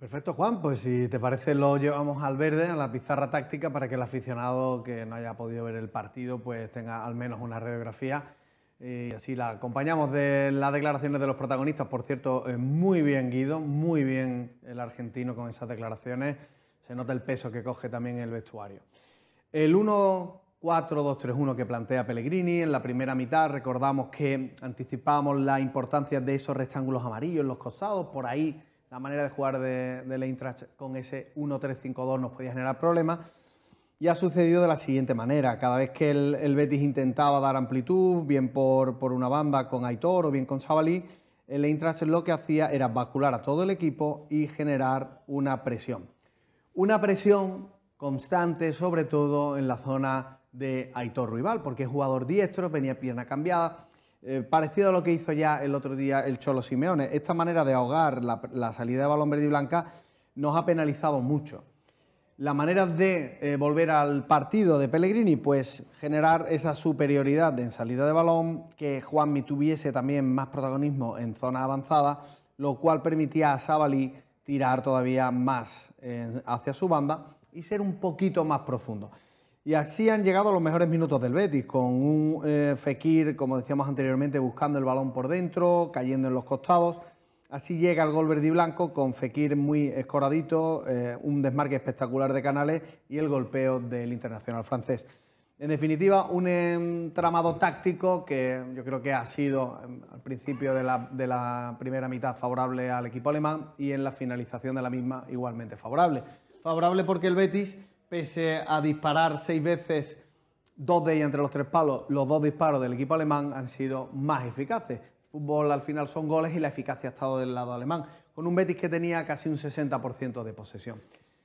Perfecto, Juan. Pues si te parece, lo llevamos al verde, a la pizarra táctica, para que el aficionado que no haya podido ver el partido pues tenga al menos una radiografía. Y así la acompañamos de las declaraciones de los protagonistas. Por cierto, eh, muy bien Guido, muy bien el argentino con esas declaraciones. Se nota el peso que coge también el vestuario. El 1-4-2-3-1 que plantea Pellegrini en la primera mitad. Recordamos que anticipamos la importancia de esos rectángulos amarillos en los costados. Por ahí la manera de jugar de, de con ese 1-3-5-2 nos podía generar problemas. Y ha sucedido de la siguiente manera. Cada vez que el, Betis intentaba dar amplitud, bien por, una banda con Aitor o bien con Sabalí, el Eintracht lo que hacía era bascular a todo el equipo y generar una presión. Una presión constante, sobre todo en la zona de Aitor Rival, porque es jugador diestro, venía pierna cambiada, eh, parecido a lo que hizo ya el otro día el Cholo Simeone. Esta manera de ahogar la, salida de balón verde y blanca nos ha penalizado mucho. La manera de eh, volver al partido de Pellegrini, pues generar esa superioridad en salida de balón, que Juanmi tuviese también más protagonismo en zona avanzada, lo cual permitía a Sabalí tirar todavía más eh, hacia su banda y ser un poquito más profundo. Y así han llegado los mejores minutos del Betis, con un eh, Fekir, como decíamos anteriormente, buscando el balón por dentro, cayendo en los costados. Así llega el gol verde blanco, con Fekir muy escoradito, eh, un desmarque espectacular de Canales y el golpeo del internacional francés. En definitiva, un entramado táctico que yo creo que ha sido eh, al principio de la, primera mitad favorable al equipo alemán y en la finalización de la misma igualmente favorable. Favorable porque el Betis pese a disparar seis veces, dos de ellas entre los tres palos, los dos disparos del equipo alemán han sido más eficaces. El fútbol al final son goles y la eficacia ha estado del lado alemán, con un Betis que tenía casi un 60% de posesión.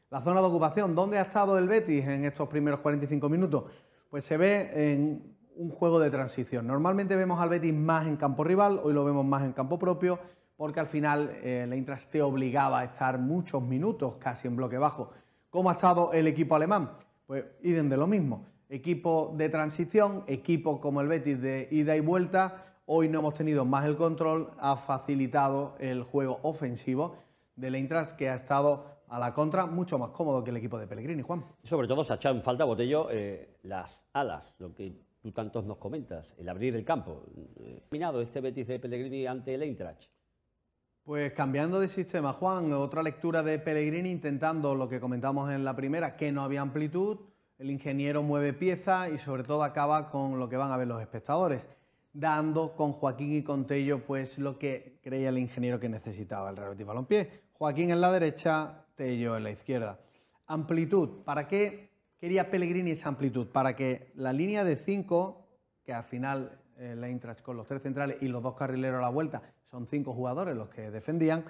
La zona de ocupación, ¿dónde ha estado el Betis en estos primeros 45 minutos? Pues se ve en un juego de transición. Normalmente vemos al Betis más en campo rival, hoy lo vemos más en campo propio, porque al final eh, la Intras obligaba a estar muchos minutos casi en bloque bajo. ¿Cómo ha estado el equipo alemán? Pues idem de lo mismo. Equipo de transición, equipo como el Betis de ida y vuelta. Hoy no hemos tenido más el control, ha facilitado el juego ofensivo del Eintracht que ha estado a la contra mucho más cómodo que el equipo de Pellegrini, Juan. sobre todo se ha echado en falta, Botello, eh, las alas, lo que tú tantos nos comentas, el abrir el campo. Dominado eh, este Betis de Pellegrini ante el Eintracht? Pues cambiando de sistema, Juan, otra lectura de Pellegrini intentando lo que comentamos en la primera, que no había amplitud, el ingeniero mueve piezas y sobre todo acaba con lo que van a ver los espectadores, dando con Joaquín y con Tello pues lo que creía el ingeniero que necesitaba el relativo al pie. Joaquín en la derecha, Tello en la izquierda. Amplitud, ¿para qué quería Pellegrini esa amplitud? Para que la línea de 5, que al final el eh, la con los tres centrales y los dos carrileros a la vuelta, son cinco jugadores los que defendían,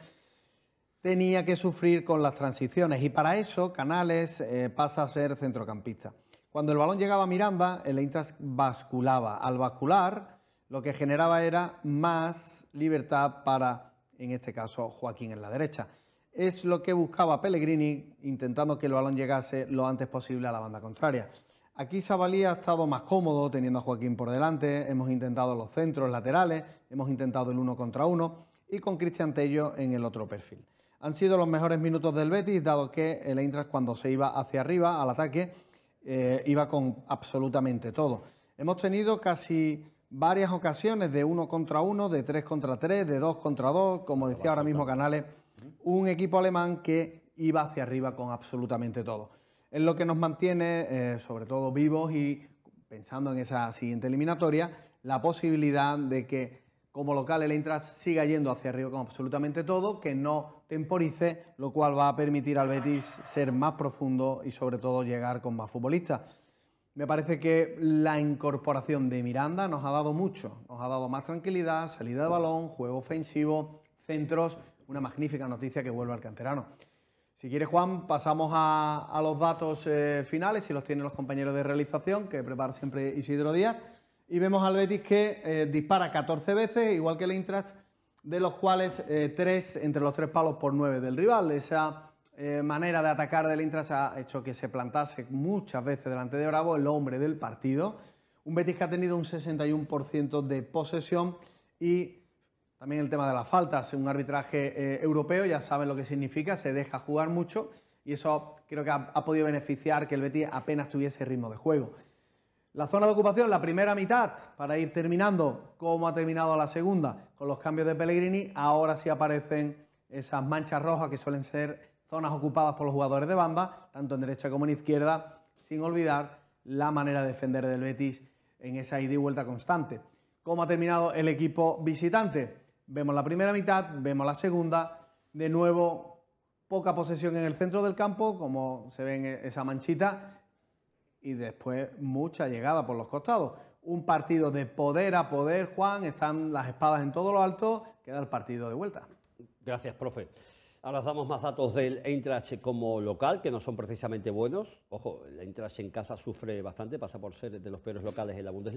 tenía que sufrir con las transiciones y para eso Canales eh, pasa a ser centrocampista. Cuando el balón llegaba a Miranda, el Eintracht basculaba. Al bascular, lo que generaba era más libertad para, en este caso, Joaquín en la derecha. Es lo que buscaba Pellegrini, intentando que el balón llegase lo antes posible a la banda contraria. Aquí Sabalí ha estado más cómodo teniendo a Joaquín por delante, hemos intentado los centros laterales, hemos intentado el uno contra uno y con Cristian Tello en el otro perfil. Han sido los mejores minutos del Betis, dado que el Eintracht cuando se iba hacia arriba al ataque eh, iba con absolutamente todo. Hemos tenido casi varias ocasiones de uno contra uno, de tres contra tres, de dos contra dos, como decía ahora mismo Canales, un equipo alemán que iba hacia arriba con absolutamente todo es lo que nos mantiene, eh, sobre todo vivos y pensando en esa siguiente eliminatoria, la posibilidad de que como local el Eintracht siga yendo hacia arriba con absolutamente todo, que no temporice, lo cual va a permitir al Betis ser más profundo y sobre todo llegar con más futbolistas. Me parece que la incorporación de Miranda nos ha dado mucho, nos ha dado más tranquilidad, salida de balón, juego ofensivo, centros, una magnífica noticia que vuelve al canterano. Si quieres, Juan, pasamos a, los datos eh, finales, si los tienen los compañeros de realización, que prepara siempre Isidro Díaz. Y vemos al Betis que eh, dispara 14 veces, igual que el Intras, de los cuales 3 eh, tres entre los tres palos por 9 del rival. Esa manera de atacar del Intras ha hecho que se plantase muchas veces delante de Bravo el hombre del partido. Un Betis que ha tenido un 61% de posesión y también el tema de las faltas, un arbitraje eh, europeo, ya saben lo que significa, se deja jugar mucho y eso creo que ha, podido beneficiar que el Betis apenas tuviese ritmo de juego. La zona de ocupación, la primera mitad, para ir terminando, como ha terminado la segunda, con los cambios de Pellegrini, ahora sí aparecen esas manchas rojas que suelen ser zonas ocupadas por los jugadores de banda, tanto en derecha como en izquierda, sin olvidar la manera de defender del Betis en esa ida y vuelta constante. ¿Cómo ha terminado el equipo visitante? Vemos la primera mitad, vemos la segunda. De nuevo, poca posesión en el centro del campo, como se ve en e-, esa manchita. Y después mucha llegada por los costados. Un partido de poder a poder, Juan. Están las espadas en todo lo alto. Queda el partido de vuelta. Gracias, profe. Ahora damos más datos del Eintracht como local, que no son precisamente buenos. Ojo, el Eintracht en casa sufre bastante, pasa por ser de los peores locales en la Bundesliga.